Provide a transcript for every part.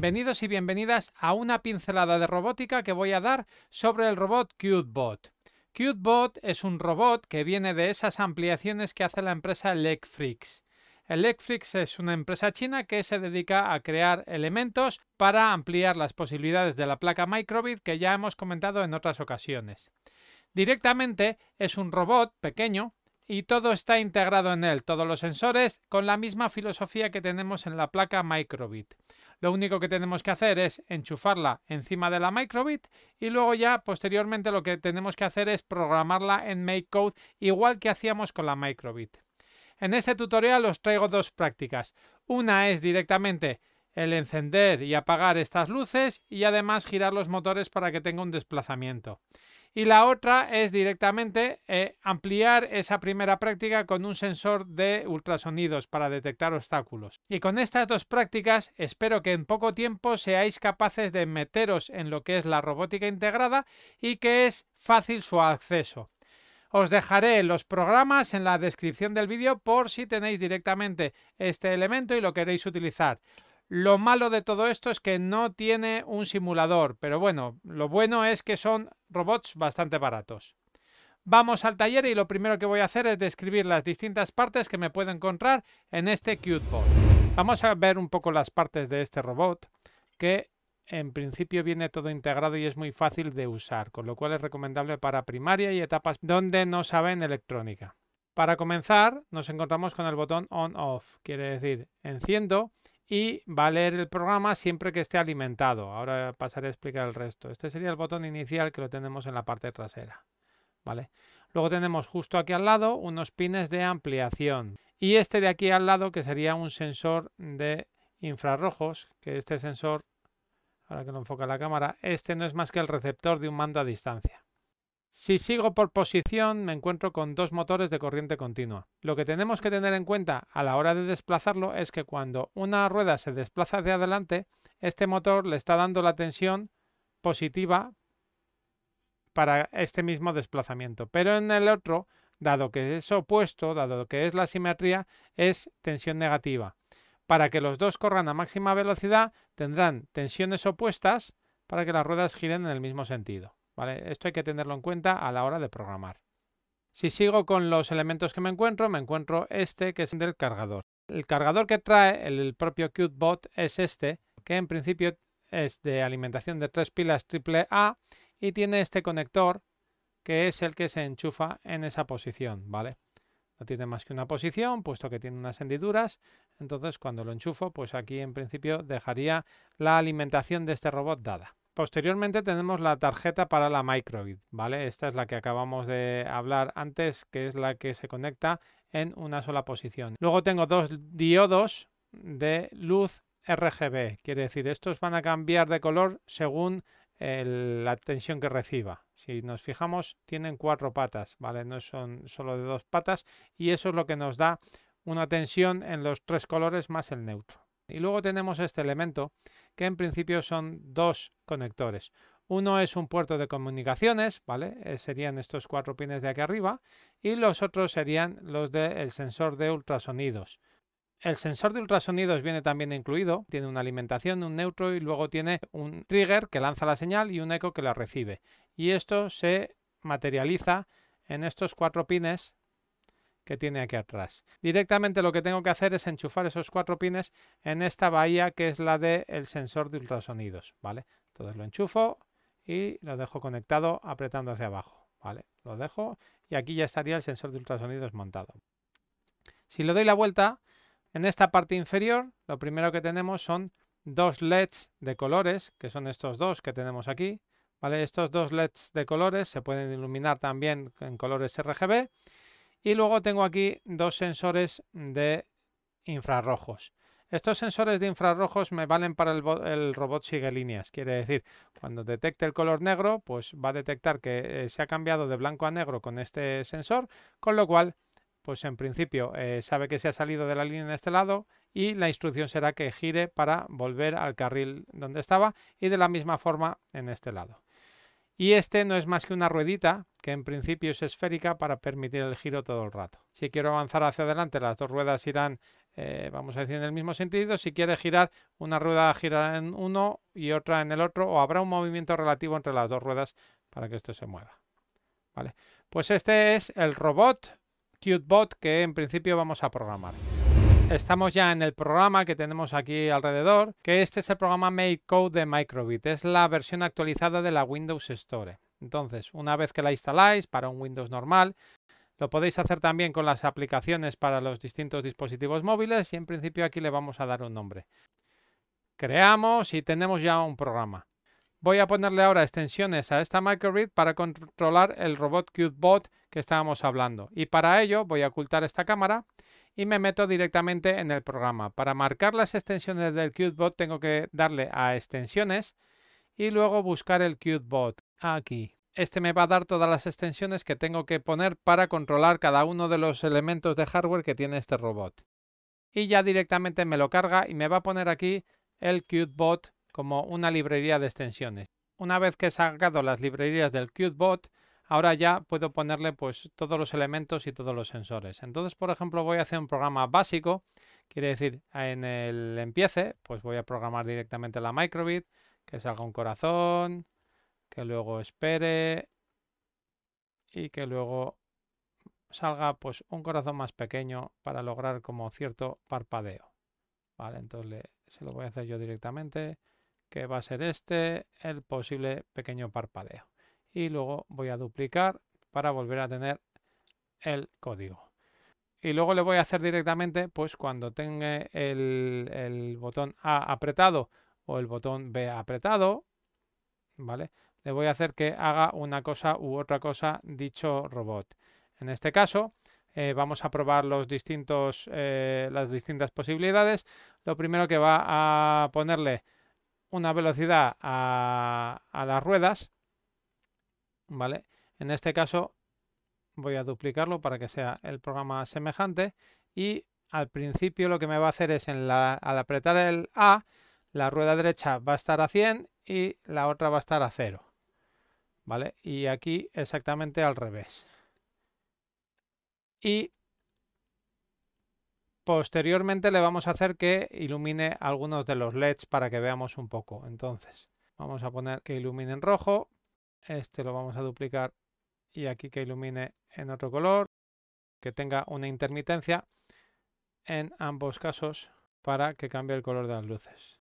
Bienvenidos y bienvenidas a una pincelada de robótica que voy a dar sobre el robot CuteBot. CuteBot es un robot que viene de esas ampliaciones que hace la empresa Electrix. Electrix es una empresa china que se dedica a crear elementos para ampliar las posibilidades de la placa microbit que ya hemos comentado en otras ocasiones. Directamente es un robot pequeño y todo está integrado en él, todos los sensores, con la misma filosofía que tenemos en la placa microbit. Lo único que tenemos que hacer es enchufarla encima de la microbit y luego ya posteriormente lo que tenemos que hacer es programarla en MakeCode igual que hacíamos con la microbit. En este tutorial os traigo dos prácticas. Una es directamente el encender y apagar estas luces y además girar los motores para que tenga un desplazamiento y la otra es directamente eh, ampliar esa primera práctica con un sensor de ultrasonidos para detectar obstáculos. Y con estas dos prácticas espero que en poco tiempo seáis capaces de meteros en lo que es la robótica integrada y que es fácil su acceso. Os dejaré los programas en la descripción del vídeo por si tenéis directamente este elemento y lo queréis utilizar. Lo malo de todo esto es que no tiene un simulador, pero bueno, lo bueno es que son robots bastante baratos. Vamos al taller y lo primero que voy a hacer es describir las distintas partes que me puedo encontrar en este CuteBot. Vamos a ver un poco las partes de este robot, que en principio viene todo integrado y es muy fácil de usar, con lo cual es recomendable para primaria y etapas donde no saben electrónica. Para comenzar, nos encontramos con el botón on-off, quiere decir enciendo y va a leer el programa siempre que esté alimentado. Ahora pasaré a explicar el resto. Este sería el botón inicial que lo tenemos en la parte trasera. ¿Vale? Luego tenemos justo aquí al lado unos pines de ampliación y este de aquí al lado que sería un sensor de infrarrojos, que este sensor, ahora que no enfoca la cámara, este no es más que el receptor de un mando a distancia. Si sigo por posición, me encuentro con dos motores de corriente continua. Lo que tenemos que tener en cuenta a la hora de desplazarlo es que cuando una rueda se desplaza hacia adelante, este motor le está dando la tensión positiva para este mismo desplazamiento. Pero en el otro, dado que es opuesto, dado que es la simetría, es tensión negativa. Para que los dos corran a máxima velocidad, tendrán tensiones opuestas para que las ruedas giren en el mismo sentido. Esto hay que tenerlo en cuenta a la hora de programar. Si sigo con los elementos que me encuentro, me encuentro este que es el del cargador. El cargador que trae el propio CuteBot es este, que en principio es de alimentación de tres pilas AAA y tiene este conector que es el que se enchufa en esa posición, ¿vale? No tiene más que una posición, puesto que tiene unas hendiduras, entonces cuando lo enchufo, pues aquí en principio dejaría la alimentación de este robot dada. Posteriormente tenemos la tarjeta para la microbit, ¿vale? Esta es la que acabamos de hablar antes, que es la que se conecta en una sola posición. Luego tengo dos diodos de luz RGB, quiere decir, estos van a cambiar de color según eh, la tensión que reciba. Si nos fijamos, tienen cuatro patas, ¿vale? No son solo de dos patas y eso es lo que nos da una tensión en los tres colores más el neutro. Y luego tenemos este elemento que en principio son dos conectores. Uno es un puerto de comunicaciones, ¿vale? Eh, serían estos cuatro pines de aquí arriba y los otros serían los del sensor de ultrasonidos. El sensor de ultrasonidos viene también incluido, tiene una alimentación, un neutro y luego tiene un trigger que lanza la señal y un eco que la recibe. Y esto se materializa en estos cuatro pines que tiene aquí atrás. Directamente lo que tengo que hacer es enchufar esos cuatro pines en esta bahía que es la del el sensor de ultrasonidos, ¿vale? Entonces lo enchufo y lo dejo conectado apretando hacia abajo, ¿vale? Lo dejo y aquí ya estaría el sensor de ultrasonidos montado. Si le doy la vuelta, en esta parte inferior lo primero que tenemos son dos LEDs de colores, que son estos dos que tenemos aquí, ¿vale? Estos dos LEDs de colores se pueden iluminar también en colores RGB y luego tengo aquí dos sensores de infrarrojos. Estos sensores de infrarrojos me valen para el, robot sigue líneas. Quiere decir, cuando detecte el color negro, pues va a detectar que eh, se ha cambiado de blanco a negro con este sensor, con lo cual, pues en principio eh, sabe que se ha salido de la línea en este lado y la instrucción será que gire para volver al carril donde estaba y de la misma forma en este lado. Y este no es más que una ruedita que en principio es esférica para permitir el giro todo el rato. Si quiero avanzar hacia adelante, las dos ruedas irán, eh, vamos a decir, en el mismo sentido. Si quiere girar, una rueda girará en uno y otra en el otro, o habrá un movimiento relativo entre las dos ruedas para que esto se mueva. ¿Vale? Pues este es el robot CuteBot que en principio vamos a programar. Estamos ya en el programa que tenemos aquí alrededor, que este es el programa Make Code de Microbit. Es la versión actualizada de la Windows Store. Entonces, una vez que la instaláis para un Windows normal, lo podéis hacer también con las aplicaciones para los distintos dispositivos móviles y en principio aquí le vamos a dar un nombre. Creamos y tenemos ya un programa. Voy a ponerle ahora extensiones a esta Microbit para controlar el robot CuteBot que estábamos hablando. Y para ello voy a ocultar esta cámara y me meto directamente en el programa. Para marcar las extensiones del CuteBot tengo que darle a extensiones y luego buscar el CuteBot aquí. Este me va a dar todas las extensiones que tengo que poner para controlar cada uno de los elementos de hardware que tiene este robot. Y ya directamente me lo carga y me va a poner aquí el Qtbot como una librería de extensiones. Una vez que he sacado las librerías del CuteBot, ahora ya puedo ponerle pues todos los elementos y todos los sensores. Entonces, por ejemplo, voy a hacer un programa básico, quiere decir, en el empiece, pues voy a programar directamente la microbit, que salga un corazón, que luego espere y que luego salga pues un corazón más pequeño para lograr como cierto parpadeo. Vale, entonces se lo voy a hacer yo directamente, que va a ser este el posible pequeño parpadeo y luego voy a duplicar para volver a tener el código. Y luego le voy a hacer directamente, pues cuando tenga el, botón A apretado o el botón B apretado, ¿vale? Le voy a hacer que haga una cosa u otra cosa dicho robot. En este caso, eh, vamos a probar los distintos, eh, las distintas posibilidades. Lo primero que va a ponerle una velocidad a, a las ruedas, ¿vale? En este caso voy a duplicarlo para que sea el programa semejante y al principio lo que me va a hacer es en la, al apretar el A, la rueda derecha va a estar a 100 y la otra va a estar a 0. ¿Vale? Y aquí exactamente al revés. Y posteriormente le vamos a hacer que ilumine algunos de los LEDs para que veamos un poco. Entonces, vamos a poner que ilumine en rojo, este lo vamos a duplicar y aquí que ilumine en otro color, que tenga una intermitencia en ambos casos para que cambie el color de las luces.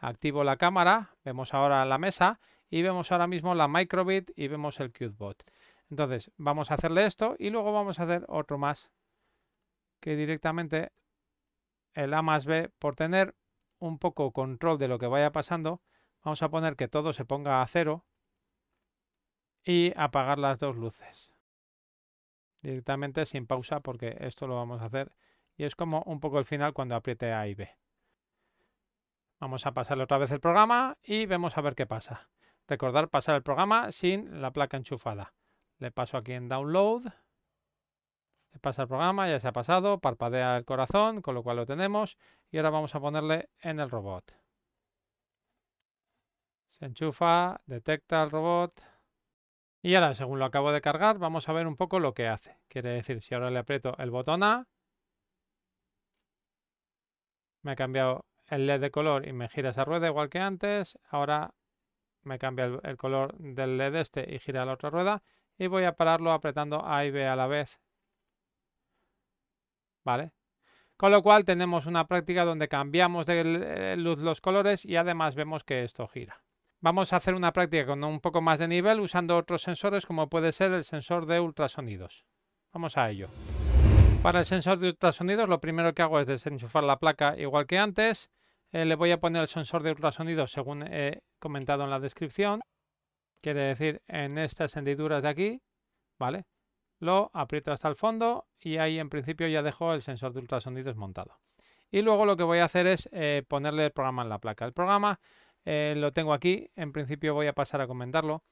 Activo la cámara, vemos ahora la mesa y vemos ahora mismo la microbit y vemos el Bot. Entonces vamos a hacerle esto y luego vamos a hacer otro más que directamente el A más B por tener un poco control de lo que vaya pasando vamos a poner que todo se ponga a cero y apagar las dos luces. Directamente sin pausa porque esto lo vamos a hacer y es como un poco el final cuando apriete A y B. Vamos a pasarle otra vez el programa y vemos a ver qué pasa. Recordar pasar el programa sin la placa enchufada. Le paso aquí en Download. Le pasa el programa, ya se ha pasado, parpadea el corazón, con lo cual lo tenemos. Y ahora vamos a ponerle en el robot. Se enchufa, detecta el robot. Y ahora, según lo acabo de cargar, vamos a ver un poco lo que hace. Quiere decir, si ahora le aprieto el botón A, me ha cambiado el LED de color y me gira esa rueda igual que antes. Ahora me cambia el, color del LED este y gira la otra rueda. Y voy a pararlo apretando A y B a la vez. ¿Vale? Con lo cual tenemos una práctica donde cambiamos de eh, luz los colores y además vemos que esto gira. Vamos a hacer una práctica con un poco más de nivel usando otros sensores como puede ser el sensor de ultrasonidos. Vamos a ello. Para el sensor de ultrasonidos lo primero que hago es desenchufar la placa igual que antes. Eh, le voy a poner el sensor de ultrasonidos según he comentado en la descripción. Quiere decir en estas hendiduras de aquí. ¿Vale? Lo aprieto hasta el fondo y ahí en principio ya dejo el sensor de ultrasonidos montado. Y luego lo que voy a hacer es eh, ponerle el programa en la placa. El programa eh, lo tengo aquí. En principio voy a pasar a comentarlo.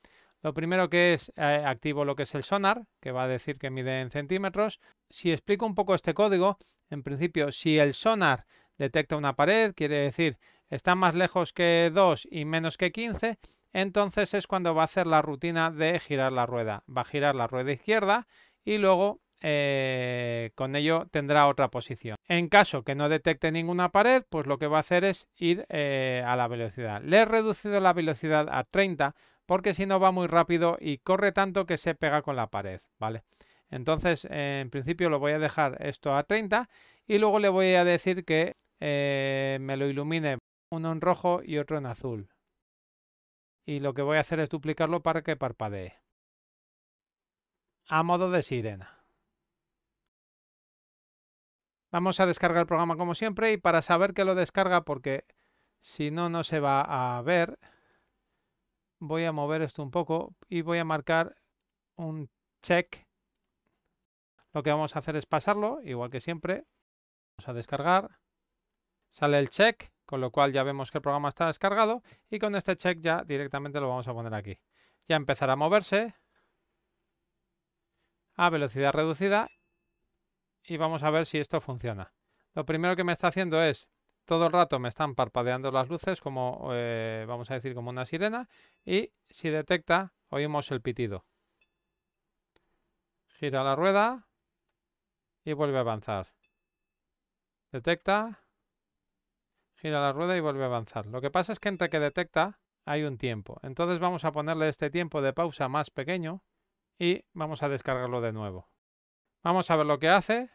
Lo primero que es, eh, activo lo que es el sonar, que va a decir que mide en centímetros. Si explico un poco este código, en principio, si el sonar detecta una pared, quiere decir está más lejos que 2 y menos que 15, entonces es cuando va a hacer la rutina de girar la rueda. Va a girar la rueda izquierda y luego eh, con ello tendrá otra posición. En caso que no detecte ninguna pared, pues lo que va a hacer es ir eh, a la velocidad. Le he reducido la velocidad a 30 porque si no va muy rápido y corre tanto que se pega con la pared, ¿vale? Entonces, eh, en principio lo voy a dejar esto a 30 y luego le voy a decir que me lo ilumine uno en rojo y otro en azul. Y lo que voy a hacer es duplicarlo para que parpadee. A modo de sirena. Vamos a descargar el programa como siempre y para saber que lo descarga, porque si no, no se va a ver, voy a mover esto un poco y voy a marcar un check. Lo que vamos a hacer es pasarlo, igual que siempre. Vamos a descargar. Sale el check, con lo cual ya vemos que el programa está descargado y con este check ya directamente lo vamos a poner aquí. Ya empezará a moverse a velocidad reducida y vamos a ver si esto funciona. Lo primero que me está haciendo es, todo el rato me están parpadeando las luces como, eh, vamos a decir, como una sirena y si detecta, oímos el pitido. Gira la rueda y vuelve a avanzar. Detecta, gira la rueda y vuelve a avanzar. Lo que pasa es que entre que detecta hay un tiempo. Entonces vamos a ponerle este tiempo de pausa más pequeño y vamos a descargarlo de nuevo. Vamos a ver lo que hace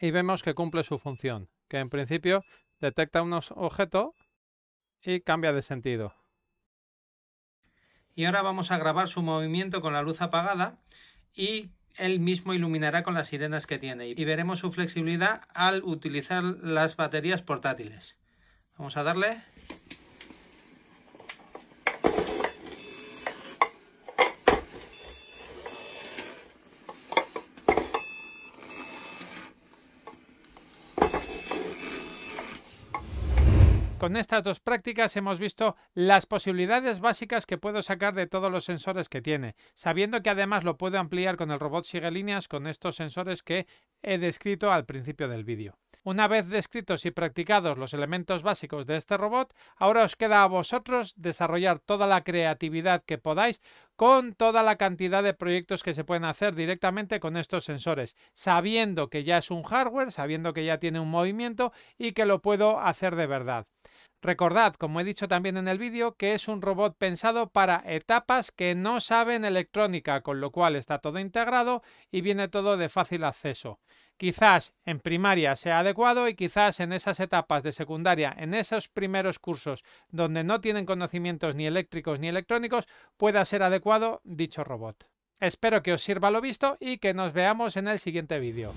y vemos que cumple su función, que en principio detecta unos objetos y cambia de sentido. Y ahora vamos a grabar su movimiento con la luz apagada y él mismo iluminará con las sirenas que tiene y veremos su flexibilidad al utilizar las baterías portátiles. Vamos a darle. Con estas dos prácticas hemos visto las posibilidades básicas que puedo sacar de todos los sensores que tiene, sabiendo que además lo puedo ampliar con el robot sigue líneas con estos sensores que he descrito al principio del vídeo. Una vez descritos y practicados los elementos básicos de este robot, ahora os queda a vosotros desarrollar toda la creatividad que podáis con toda la cantidad de proyectos que se pueden hacer directamente con estos sensores, sabiendo que ya es un hardware, sabiendo que ya tiene un movimiento y que lo puedo hacer de verdad. Recordad, como he dicho también en el vídeo, que es un robot pensado para etapas que no saben electrónica, con lo cual está todo integrado y viene todo de fácil acceso. Quizás en primaria sea adecuado y quizás en esas etapas de secundaria, en esos primeros cursos donde no tienen conocimientos ni eléctricos ni electrónicos, pueda ser adecuado dicho robot. Espero que os sirva lo visto y que nos veamos en el siguiente vídeo.